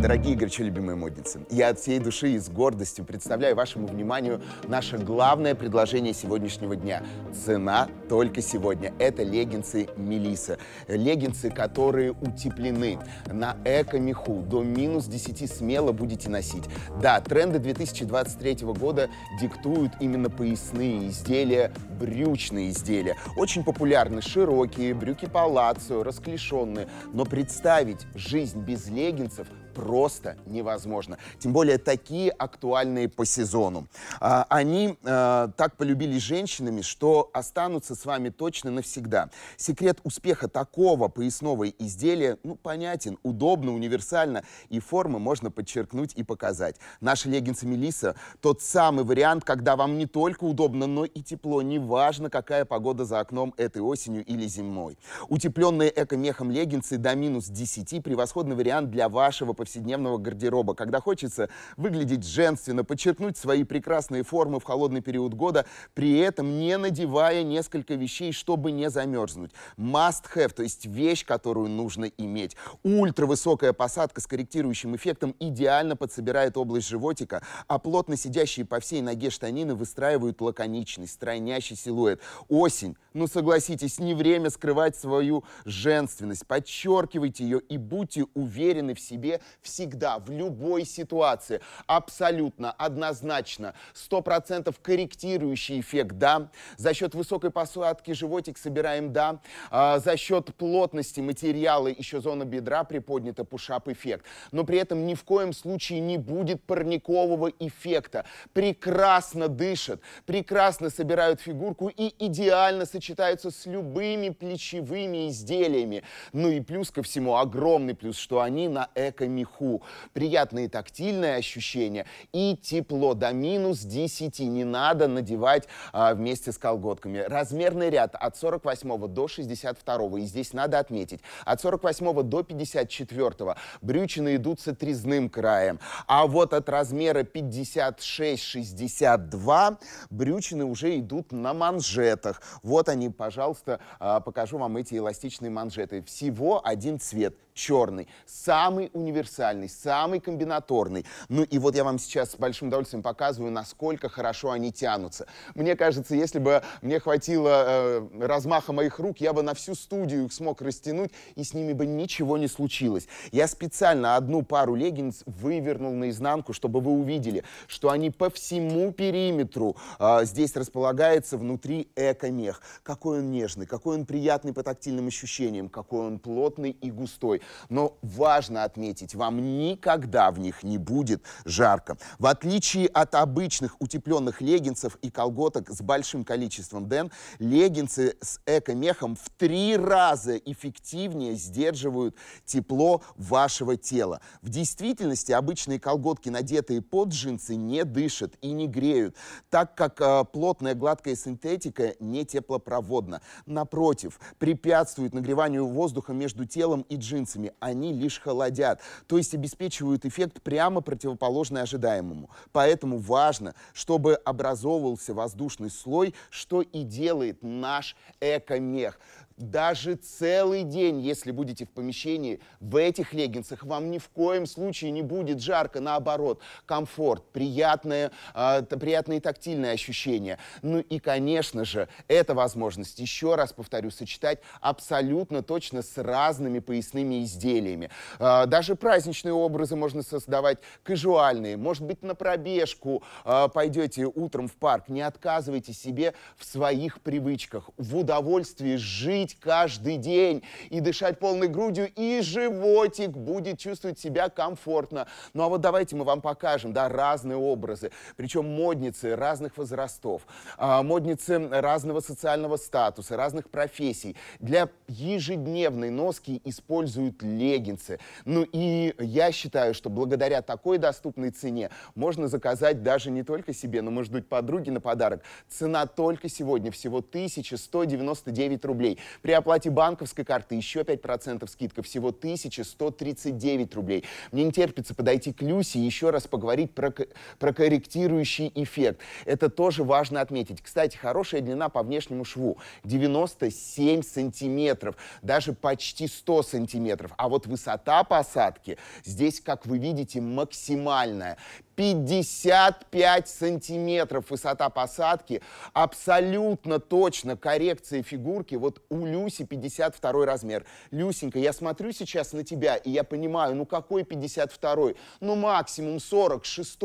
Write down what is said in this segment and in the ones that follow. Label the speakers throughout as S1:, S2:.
S1: дорогие горячо любимые модницы, я от всей души и с гордостью представляю вашему вниманию наше главное предложение сегодняшнего дня. Цена только сегодня. Это леггинсы Мелиса. Леггинсы, которые утеплены на эко-меху. До минус 10 смело будете носить. Да, тренды 2023 года диктуют именно поясные изделия, брючные изделия. Очень популярны широкие, брюки палаццо, расклешенные. Но представить жизнь без леггинсов просто невозможно. Тем более такие актуальные по сезону. А, они а, так полюбились женщинами, что останутся с вами точно навсегда. Секрет успеха такого поясного изделия, ну, понятен, удобно, универсально, и формы можно подчеркнуть и показать. Наша леггинса Мелисса тот самый вариант, когда вам не только удобно, но и тепло, неважно, какая погода за окном этой осенью или зимой. Утепленные эко-мехом леггинсы до минус 10 – превосходный вариант для вашего повседневного повседневного гардероба, когда хочется выглядеть женственно, подчеркнуть свои прекрасные формы в холодный период года, при этом не надевая несколько вещей, чтобы не замерзнуть. Must have, то есть вещь, которую нужно иметь. Ультравысокая посадка с корректирующим эффектом идеально подсобирает область животика, а плотно сидящие по всей ноге штанины выстраивают лаконичный, стройнящий силуэт. Осень, ну согласитесь, не время скрывать свою женственность. Подчеркивайте ее и будьте уверены в себе всегда, в любой ситуации, абсолютно, однозначно, 100% корректирующий эффект, да, за счет высокой посадки животик собираем, да, а, за счет плотности материала еще зона бедра приподнята, пушап эффект, но при этом ни в коем случае не будет парникового эффекта, прекрасно дышат, прекрасно собирают фигурку и идеально сочетаются с любыми плечевыми изделиями, ну и плюс ко всему огромный плюс, что они на эко -мире меху. Приятные тактильные ощущения и тепло до минус 10. Не надо надевать а, вместе с колготками. Размерный ряд от 48 до 62. И здесь надо отметить, от 48 до 54 брючины идут с отрезным краем. А вот от размера 56-62 брючины уже идут на манжетах. Вот они, пожалуйста, а, покажу вам эти эластичные манжеты. Всего один цвет черный, самый универсальный, самый комбинаторный. Ну и вот я вам сейчас с большим удовольствием показываю, насколько хорошо они тянутся. Мне кажется, если бы мне хватило э, размаха моих рук, я бы на всю студию их смог растянуть, и с ними бы ничего не случилось. Я специально одну пару леггинс вывернул наизнанку, чтобы вы увидели, что они по всему периметру. Э, здесь располагается внутри эко-мех. Какой он нежный, какой он приятный по тактильным ощущениям, какой он плотный и густой. Но важно отметить, вам никогда в них не будет жарко. В отличие от обычных утепленных леггинсов и колготок с большим количеством ден, леггинсы с эко-мехом в три раза эффективнее сдерживают тепло вашего тела. В действительности обычные колготки, надетые под джинсы, не дышат и не греют, так как э, плотная гладкая синтетика не теплопроводна. Напротив, препятствует нагреванию воздуха между телом и джинсами пуговицами, они лишь холодят, то есть обеспечивают эффект прямо противоположный ожидаемому. Поэтому важно, чтобы образовывался воздушный слой, что и делает наш эко мех даже целый день, если будете в помещении, в этих леггинсах вам ни в коем случае не будет жарко, наоборот, комфорт, приятные э, а, приятные тактильные ощущения. Ну и, конечно же, эта возможность, еще раз повторю, сочетать абсолютно точно с разными поясными изделиями. Э, даже праздничные образы можно создавать, кажуальные, может быть, на пробежку э, пойдете утром в парк, не отказывайте себе в своих привычках, в удовольствии жить ходить каждый день и дышать полной грудью, и животик будет чувствовать себя комфортно. Ну а вот давайте мы вам покажем, да, разные образы, причем модницы разных возрастов, а, модницы разного социального статуса, разных профессий. Для ежедневной носки используют леггинсы. Ну и я считаю, что благодаря такой доступной цене можно заказать даже не только себе, но, может быть, подруге на подарок. Цена только сегодня всего 1199 рублей. При оплате банковской карты еще 5% скидка, всего 1139 рублей. Мне не терпится подойти к Люсе и еще раз поговорить про, про корректирующий эффект. Это тоже важно отметить. Кстати, хорошая длина по внешнему шву 97 сантиметров, даже почти 100 сантиметров. А вот высота посадки здесь, как вы видите, максимальная. 55 сантиметров высота посадки. Абсолютно точно коррекция фигурки. Вот у Люси 52 размер. Люсенька, я смотрю сейчас на тебя, и я понимаю, ну какой 52? Ну максимум 46.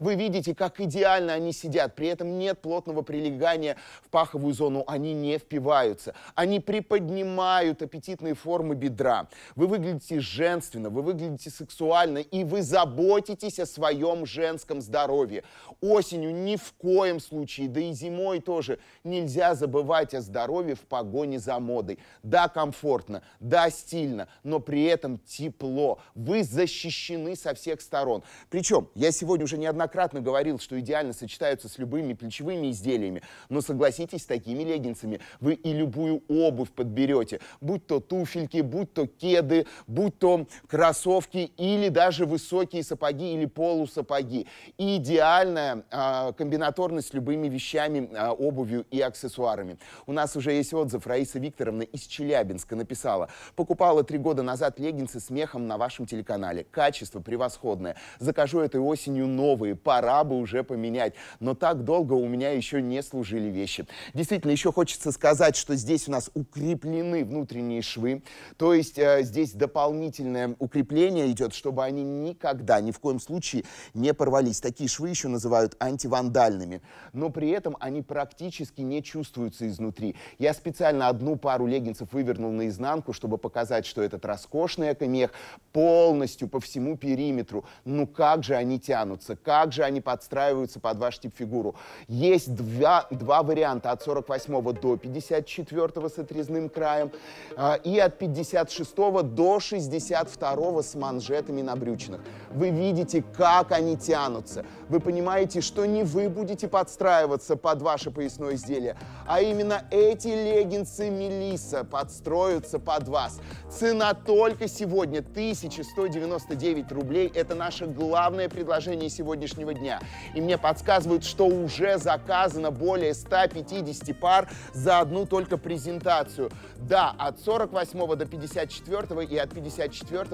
S1: Вы видите, как идеально они сидят. При этом нет плотного прилегания в паховую зону. Они не впиваются. Они приподнимают аппетитные формы бедра. Вы выглядите женственно, вы выглядите сексуально, и вы заботитесь о своем женстве женском здоровье. Осенью ни в коем случае, да и зимой тоже нельзя забывать о здоровье в погоне за модой. Да, комфортно, да, стильно, но при этом тепло. Вы защищены со всех сторон. Причем, я сегодня уже неоднократно говорил, что идеально сочетаются с любыми плечевыми изделиями, но согласитесь, с такими леггинсами вы и любую обувь подберете, будь то туфельки, будь то кеды, будь то кроссовки или даже высокие сапоги или полусапоги сапоги. И идеальная э, комбинаторность с любыми вещами, э, обувью и аксессуарами. У нас уже есть отзыв. Раиса Викторовна из Челябинска написала. Покупала три года назад леггинсы с мехом на вашем телеканале. Качество превосходное. Закажу этой осенью новые. Пора бы уже поменять. Но так долго у меня еще не служили вещи. Действительно, еще хочется сказать, что здесь у нас укреплены внутренние швы. То есть э, здесь дополнительное укрепление идет, чтобы они никогда, ни в коем случае не не порвались. Такие швы еще называют антивандальными. Но при этом они практически не чувствуются изнутри. Я специально одну пару леггинсов вывернул наизнанку, чтобы показать, что этот роскошный экомех полностью по всему периметру. Ну как же они тянутся, как же они подстраиваются под ваш тип фигуру. Есть два, два варианта от 48 до 54 с отрезным краем а, и от 56 до 62 с манжетами на брючинах. Вы видите, как они тянутся. Вы понимаете, что не вы будете подстраиваться под ваше поясное изделие, а именно эти леггинсы Мелиса подстроятся под вас. Цена только сегодня 1199 рублей. Это наше главное предложение сегодняшнего дня. И мне подсказывают, что уже заказано более 150 пар за одну только презентацию. Да, от 48 до 54 и от 54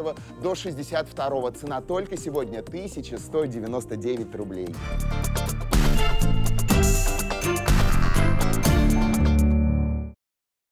S1: до 62 цена только сегодня 1199 99 рублей.